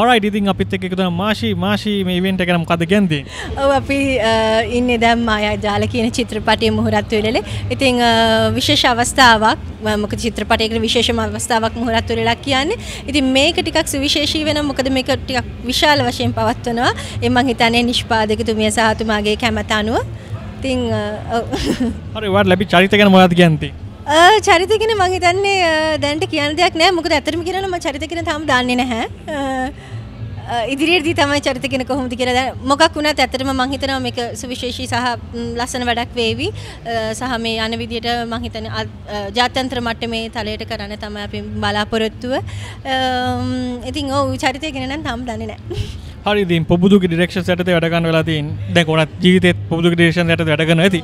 ඔරයි ඉතින් අපිත් එක් එකතුන මාශී මාශී මේ ඉවෙන්ට් එක නම් කද ගැන්ති ඔව් අපි ඉන්නේ දැන් මායා ජාල කියන චිත්‍රපටයේ මුහුරත් වෙලලේ ඉතින් විශේෂ අවස්ථාවක් මොකද චිත්‍රපටයකට විශේෂම අවස්ථාවක් මුහුරත් වෙලලා කියන්නේ ඉතින් මේක ටිකක් සුවිශේෂී වෙනවා මොකද මේක ටිකක් විශාල වශයෙන් පවත්වනවා ඒ මං හිතන්නේ නිෂ්පාදකතුමිය සහ තුමාගේ කැමත අනුව ඉතින් ඔව් හරි වාර ලැබි චරිත ගැන මොනවද කියන්නේ චරිතගෙන මං හිතන්නේ දැන්ට කියන දෙයක් නෑ මොකද ඇතරම කියනම චරිතගෙන තම දන්නේ නැහැ ඉදිරියේදී තමයි චරිතගෙන කොහොමද කියලා දැන් මොකක් වුණත් ඇත්තටම මං හිතනවා මේක සුවිශේෂී සහ ලස්සන වැඩක් වේවි සහ මේ යන විදියට මං හිතන්නේ ජාත්‍යන්තර මට්ටමේ තලයට කරන්න තමයි අපි බලාපොරොත්තුව ඉතින් ඔව් චරිතය ගැන නම් තාම දන්නේ නැහැ හරිදින් පොබුදු ඩිරක්ෂ ඇත වැඩගන්න වෙලාතින් දැකොනත් ජීවිතත් පොබුදු ඩේෂන් ඇත වැඩගන්න ඇති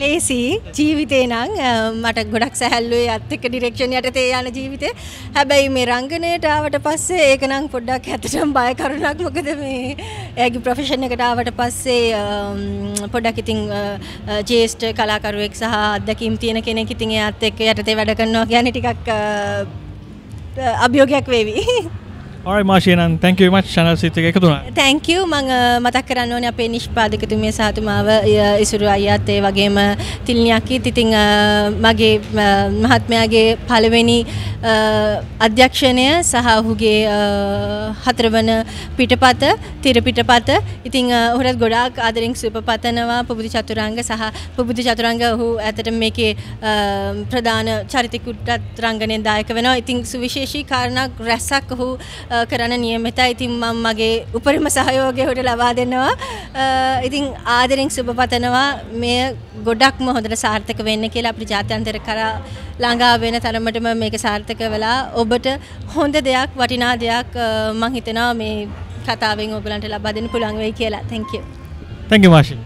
ලේසි ජීවිතේ නම් මට ගොඩක් සැහැල්ලුවේ අත් එක්ක ඩිරෙක්ෂන් යටතේ යන ජීවිතේ. හැබැයි මේ රංගනයට ආවට පස්සේ ඒක නම් පොඩ්ඩක් ඇත්තටම බය කරුණක් මොකද මේ එයාගේ ප්‍රොෆෙෂන් එකට ආවට පස්සේ පොඩ්ඩක් ඉතින් ජේෂ්ඨ කලාකරුවෙක් සහ අත්දැකීම් තියෙන කෙනෙක් ඉතින් එයාත් එක්ක යටතේ වැඩ කරනවා කියන්නේ ටිකක් අභියෝගයක් වේවි. ඔයි මාශයනන් තැන්කව මච් ශනල්සිත එකතුන තැංකව මං මතක් කරන්න ඕන අපේ නිෂ්පාදකතුමේ සාතුමාව ඉසුරු අයිත් ඒ වගේම තිල්නියකි තිතිං uh, මගේ uh, මහත්මයාගේ පළවෙනි uh, අධ්‍යක්ෂණය සහ ඔහුගේ හතරවන පිටපත තිරපිටපත ඉතිං හොරත් ගොඩාක් ආදරින් සුපපතනවා පුබුදු චතුරංග සහ පුබුදු චතුරංග ඔහු ඇතට මේකේ ප්‍රධාන චරිතකුටත් රංගනයෙන් දායක වෙනවා ඉතිං සුවිශේෂී කාරණක් රැසක් ඔහු කරන්න නියමිතයි ඉතින් මම මගේ උපරිම සහයෝගය හොට ලබා දෙනවා ඉතින් ආදරෙන් සුබ පතනවා මෙය ගොඩක්ම හොඳට සාර්ථක වෙන්න කියලා අපිට ජාත්‍යන්තර කරා ළඟා වෙන තරමටම මේක සාර්ථක වෙලා ඔබට හොඳ දෙයක් වටිනා දෙයක් මං හිතනවා මේ කතාවෙන් ඔයගලන්ට ලබා දෙන්න පුළුවන් වෙයි කියලා thank you thank you මාෂි